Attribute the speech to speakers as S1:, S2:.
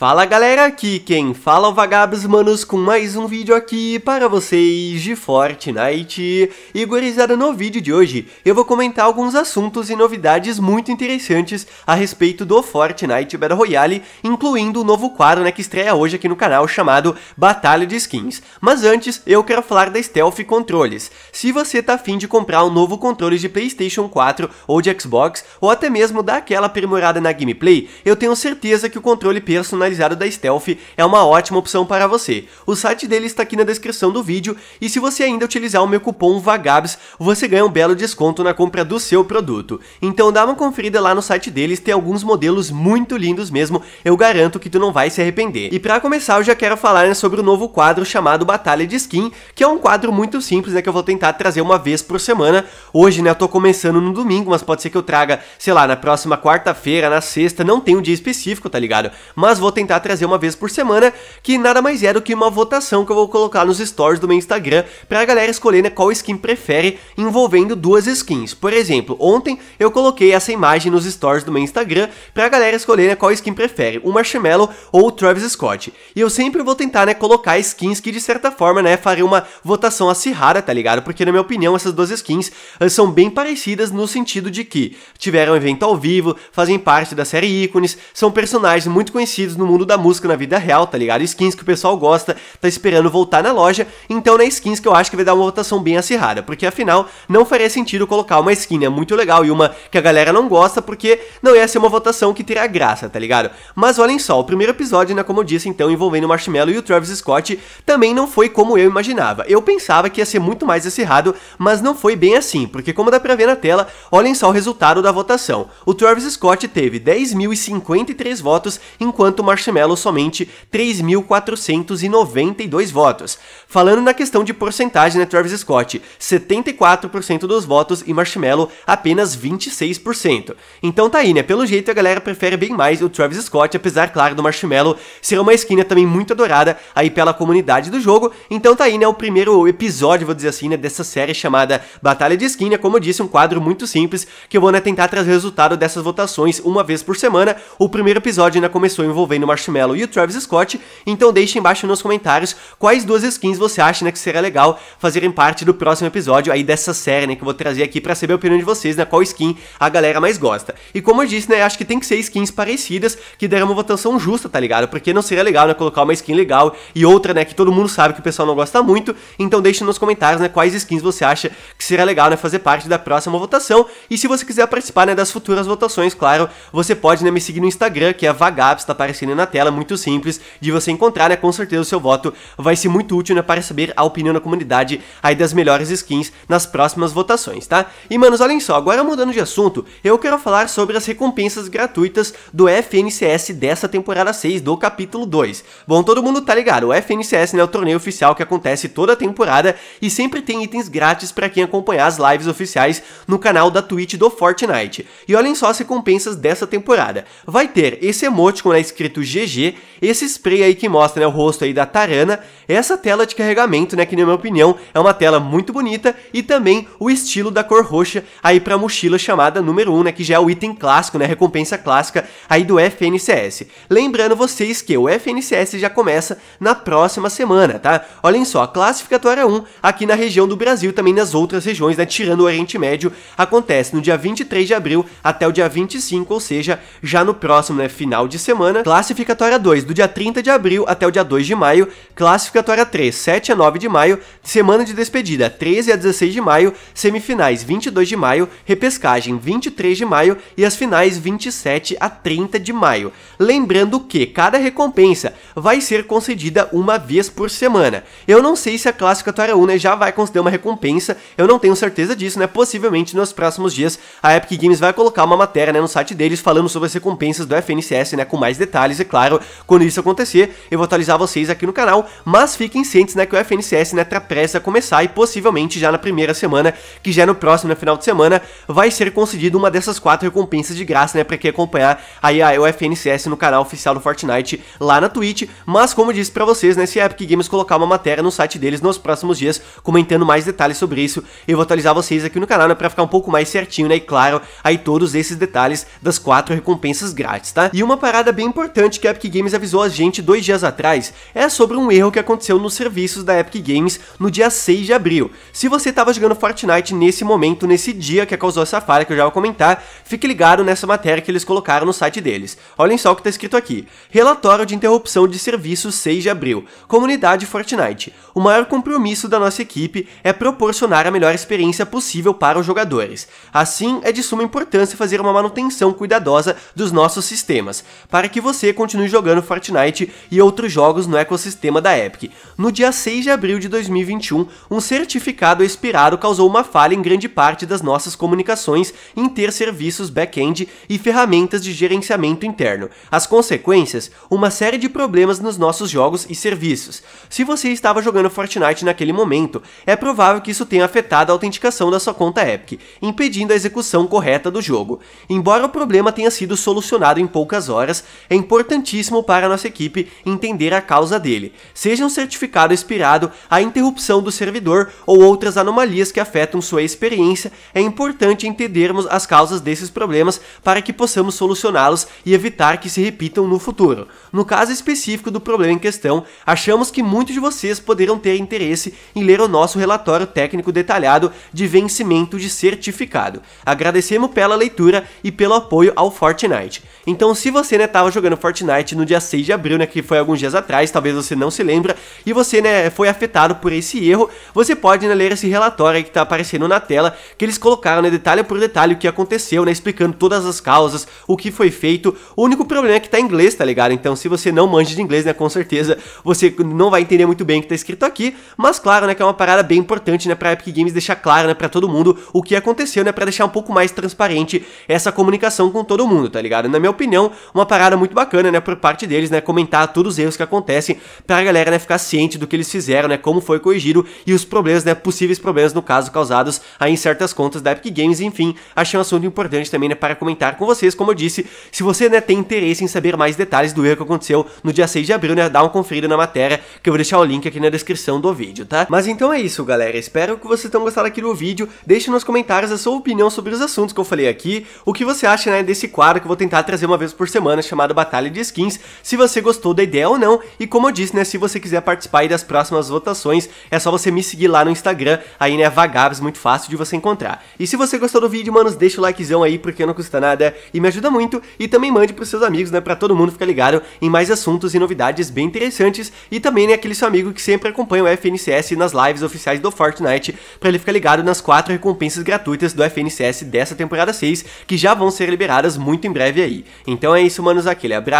S1: Fala galera, aqui quem fala é o Vagabos Manos com mais um vídeo aqui para vocês de Fortnite. E gurizada, no vídeo de hoje eu vou comentar alguns assuntos e novidades muito interessantes a respeito do Fortnite Battle Royale, incluindo o um novo quadro né, que estreia hoje aqui no canal chamado Batalha de Skins. Mas antes, eu quero falar da Stealth Controles. Se você tá afim de comprar um novo controle de Playstation 4 ou de Xbox, ou até mesmo dar aquela aprimorada na gameplay, eu tenho certeza que o controle personal da Stealth é uma ótima opção para você. O site dele está aqui na descrição do vídeo e se você ainda utilizar o meu cupom VAGABS, você ganha um belo desconto na compra do seu produto. Então dá uma conferida lá no site deles, tem alguns modelos muito lindos mesmo, eu garanto que tu não vai se arrepender. E para começar eu já quero falar né, sobre o novo quadro chamado Batalha de Skin, que é um quadro muito simples né, que eu vou tentar trazer uma vez por semana. Hoje né, eu tô começando no domingo, mas pode ser que eu traga, sei lá, na próxima quarta-feira, na sexta, não tem um dia específico, tá ligado? Mas vou tentar tentar trazer uma vez por semana, que nada mais é do que uma votação que eu vou colocar nos stories do meu Instagram pra galera escolher né, qual skin prefere envolvendo duas skins. Por exemplo, ontem eu coloquei essa imagem nos stories do meu Instagram pra galera escolher né, qual skin prefere, o Marshmallow ou o Travis Scott. E eu sempre vou tentar né, colocar skins que de certa forma né, farei uma votação acirrada, tá ligado? Porque na minha opinião essas duas skins eh, são bem parecidas no sentido de que tiveram evento ao vivo, fazem parte da série ícones, são personagens muito conhecidos no mundo da música na vida real, tá ligado? Skins que o pessoal gosta, tá esperando voltar na loja, então na né, skins que eu acho que vai dar uma votação bem acirrada, porque afinal não faria sentido colocar uma skin né, muito legal e uma que a galera não gosta, porque não ia ser uma votação que teria graça, tá ligado? Mas olhem só, o primeiro episódio, né, como eu disse, então, envolvendo o Marshmallow e o Travis Scott, também não foi como eu imaginava. Eu pensava que ia ser muito mais acirrado, mas não foi bem assim, porque como dá pra ver na tela, olhem só o resultado da votação. O Travis Scott teve 10.053 votos, enquanto o Marshmallow somente 3.492 votos. Falando na questão de porcentagem, né, Travis Scott, 74% dos votos e Marshmallow apenas 26%. Então tá aí, né? Pelo jeito a galera prefere bem mais o Travis Scott, apesar, claro, do Marshmallow ser uma skin também muito adorada aí pela comunidade do jogo. Então tá aí, né, o primeiro episódio, vou dizer assim, né, dessa série chamada Batalha de Skin, como eu disse, um quadro muito simples que eu vou né, tentar trazer o resultado dessas votações uma vez por semana. O primeiro episódio ainda começou envolvendo no Marshmallow e o Travis Scott, então deixe embaixo nos comentários quais duas skins você acha né, que será legal fazerem parte do próximo episódio aí dessa série, né, que eu vou trazer aqui para saber a opinião de vocês, né, qual skin a galera mais gosta. E como eu disse, né, acho que tem que ser skins parecidas que deram uma votação justa, tá ligado? Porque não seria legal, né, colocar uma skin legal e outra, né, que todo mundo sabe que o pessoal não gosta muito, então deixe nos comentários, né, quais skins você acha que seria legal, né, fazer parte da próxima votação. E se você quiser participar, né, das futuras votações, claro, você pode, né, me seguir no Instagram, que é Vagabs, tá aparecendo na tela, muito simples de você encontrar, né? Com certeza o seu voto vai ser muito útil, né? Para saber a opinião da comunidade aí das melhores skins nas próximas votações, tá? E, manos, olhem só, agora mudando de assunto, eu quero falar sobre as recompensas gratuitas do FNCS dessa temporada 6 do capítulo 2. Bom, todo mundo tá ligado, o FNCS né, é o torneio oficial que acontece toda a temporada e sempre tem itens grátis para quem acompanhar as lives oficiais no canal da Twitch do Fortnite. E olhem só as recompensas dessa temporada. Vai ter esse emoticon né, escrito GG, esse spray aí que mostra né, o rosto aí da Tarana, essa tela de carregamento, né, que na minha opinião é uma tela muito bonita e também o estilo da cor roxa aí pra mochila chamada número 1, né, que já é o item clássico, né, recompensa clássica aí do FNCS. Lembrando vocês que o FNCS já começa na próxima semana, tá? Olhem só, classificatória 1 aqui na região do Brasil, também nas outras regiões, né, tirando o Oriente Médio, acontece no dia 23 de abril até o dia 25, ou seja, já no próximo, né, final de semana, classificatória Classificatória 2, do dia 30 de abril até o dia 2 de maio. Classificatória 3, 7 a 9 de maio. Semana de despedida, 13 a 16 de maio. Semifinais, 22 de maio. Repescagem, 23 de maio. E as finais, 27 a 30 de maio. Lembrando que cada recompensa vai ser concedida uma vez por semana. Eu não sei se a classificatória 1 né, já vai conceder uma recompensa, eu não tenho certeza disso, né? Possivelmente nos próximos dias a Epic Games vai colocar uma matéria né, no site deles falando sobre as recompensas do FNCS né, com mais detalhes análise, claro, quando isso acontecer, eu vou atualizar vocês aqui no canal, mas fiquem cientes, né, que o FNCS, né, tá prestes a começar e possivelmente já na primeira semana, que já é no próximo, né, final de semana, vai ser concedido uma dessas quatro recompensas de graça, né, pra quem acompanhar aí a, o FNCS no canal oficial do Fortnite lá na Twitch, mas como eu disse pra vocês, né, se a Epic Games colocar uma matéria no site deles nos próximos dias, comentando mais detalhes sobre isso, eu vou atualizar vocês aqui no canal, né, pra ficar um pouco mais certinho, né, e claro, aí todos esses detalhes das quatro recompensas grátis, tá? E uma parada bem importante importante que a Epic Games avisou a gente dois dias atrás é sobre um erro que aconteceu nos serviços da Epic Games no dia 6 de abril. Se você estava jogando Fortnite nesse momento, nesse dia que causou essa falha que eu já vou comentar, fique ligado nessa matéria que eles colocaram no site deles. Olhem só o que está escrito aqui. Relatório de interrupção de serviço 6 de abril. Comunidade Fortnite. O maior compromisso da nossa equipe é proporcionar a melhor experiência possível para os jogadores. Assim, é de suma importância fazer uma manutenção cuidadosa dos nossos sistemas, para que você continue jogando Fortnite e outros jogos no ecossistema da Epic. No dia 6 de abril de 2021, um certificado expirado causou uma falha em grande parte das nossas comunicações em ter serviços back-end e ferramentas de gerenciamento interno. As consequências? Uma série de problemas nos nossos jogos e serviços. Se você estava jogando Fortnite naquele momento, é provável que isso tenha afetado a autenticação da sua conta Epic, impedindo a execução correta do jogo. Embora o problema tenha sido solucionado em poucas horas, é importante importantíssimo para nossa equipe entender a causa dele, seja um certificado expirado, a interrupção do servidor ou outras anomalias que afetam sua experiência, é importante entendermos as causas desses problemas para que possamos solucioná-los e evitar que se repitam no futuro. No caso específico do problema em questão, achamos que muitos de vocês poderão ter interesse em ler o nosso relatório técnico detalhado de vencimento de certificado. Agradecemos pela leitura e pelo apoio ao Fortnite. Então, se você não né, estava jogando Fortnite, Fortnite no dia 6 de abril, né, que foi alguns dias atrás, talvez você não se lembra, e você, né, foi afetado por esse erro, você pode né, ler esse relatório que está aparecendo na tela, que eles colocaram, né, detalhe por detalhe o que aconteceu, né, explicando todas as causas, o que foi feito. O único problema é que tá em inglês, tá ligado? Então, se você não manja de inglês, né, com certeza você não vai entender muito bem o que tá escrito aqui, mas claro, né, que é uma parada bem importante, né, para Epic Games deixar claro, né, para todo mundo o que aconteceu, né, para deixar um pouco mais transparente essa comunicação com todo mundo, tá ligado? Na minha opinião, uma parada muito bacana bacana, né, por parte deles, né, comentar todos os erros que acontecem para a galera, né, ficar ciente do que eles fizeram, né, como foi corrigido e os problemas, né, possíveis problemas no caso causados aí em certas contas da Epic Games, enfim, achei um assunto importante também, né, para comentar com vocês, como eu disse, se você, né, tem interesse em saber mais detalhes do erro que aconteceu no dia 6 de abril, né, dá uma conferida na matéria, que eu vou deixar o link aqui na descrição do vídeo, tá? Mas então é isso, galera, espero que vocês tenham gostado aqui do vídeo, deixe nos comentários a sua opinião sobre os assuntos que eu falei aqui, o que você acha, né, desse quadro que eu vou tentar trazer uma vez por semana, chamado Batalha de skins, se você gostou da ideia ou não, e como eu disse, né, se você quiser participar das próximas votações, é só você me seguir lá no Instagram, aí né, Vagabes, muito fácil de você encontrar. E se você gostou do vídeo, manos, deixa o likezão aí, porque não custa nada e me ajuda muito, e também mande pros seus amigos, né, pra todo mundo ficar ligado em mais assuntos e novidades bem interessantes, e também, né, aquele seu amigo que sempre acompanha o FNCS nas lives oficiais do Fortnite, pra ele ficar ligado nas quatro recompensas gratuitas do FNCS dessa temporada 6, que já vão ser liberadas muito em breve aí. Então é isso, manos, aquele abraço